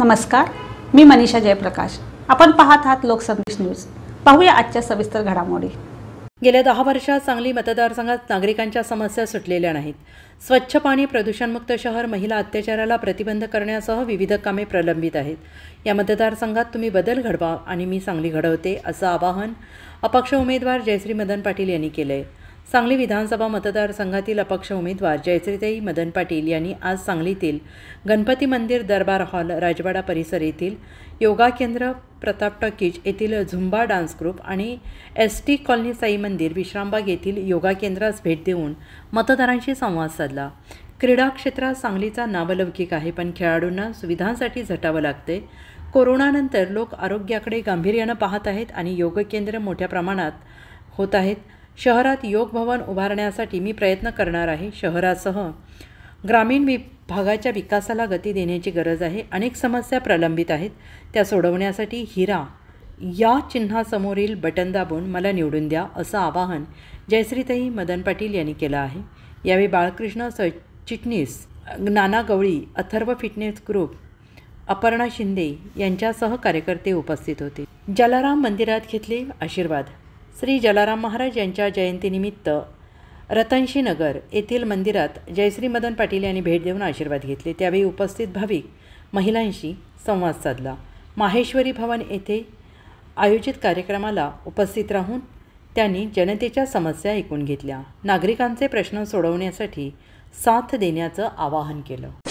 नमस्कार मी मनीषा जयप्रकाश आपण पाहत आहात लोकसंदेश न्यूज पाहूया आजच्या सविस्तर घडामोडी गेल्या दहा वर्षात सांगली मतदारसंघात नागरिकांच्या समस्या सुटलेल्या नाहीत स्वच्छ पाणी प्रदूषणमुक्त शहर महिला अत्याचाराला प्रतिबंध करण्यासह विविध कामे प्रलंबित आहेत या मतदारसंघात तुम्ही बदल घडवा आणि मी सांगली घडवते असं आवाहन अपक्ष उमेदवार जयश्री मदन पाटील यांनी केलं आहे सांगली विधानसभा मतदारसंघातील अपक्ष उमेदवार जयश्रीताई मदन पाटील यांनी आज सांगलीतील गणपती मंदिर दरबार हॉल राजवाडा परिसर येथील योगा केंद्र प्रताप टॉकीज येथील झुंबा डान्स ग्रुप आणि S T colony Sai Mandir Vishrambag येथील योगा केंद्रास भेट देऊन मतदारांशी संवाद साधला क्रीडा क्षेत्रात सांगलीचा नावलौकिक आहे पण खेळाडूंना सुविधांसाठी झटावं लागते कोरोनानंतर लोक आरोग्याकडे गांभीर्यानं पाहत आहेत आणि योग केंद्र मोठ्या प्रमाणात होत आहेत शहरात योग भवन उभारण्यासाठी मी प्रयत्न करणार आहे शहरासह ग्रामीण विभागाच्या विकासाला गती देण्याची गरज आहे अनेक समस्या प्रलंबित आहेत त्या सोडवण्यासाठी हिरा या चिन्हासमोरील बटन दाबून मला निवडून द्या असं आवाहन जयश्रीताई मदन पाटील यांनी केलं आहे यावेळी बाळकृष्ण चिटणीस नाना गवळी अथर्व फिटनेस ग्रुप अपर्णा शिंदे यांच्यासह कार्यकर्ते उपस्थित होते जलाराम मंदिरात घेतले आशीर्वाद श्री जलाराम महाराज यांच्या जयंतीनिमित्त रतनशी नगर येथील मंदिरात जयश्री मदन पाटील यांनी भेट देऊन आशीर्वाद घेतले त्यावेळी उपस्थित भाविक महिलांशी संवाद साधला माहेश्वरी भवन येथे आयोजित कार्यक्रमाला उपस्थित राहून त्यांनी जनतेच्या समस्या ऐकून घेतल्या नागरिकांचे प्रश्न सोडवण्यासाठी साथ देण्याचं आवाहन केलं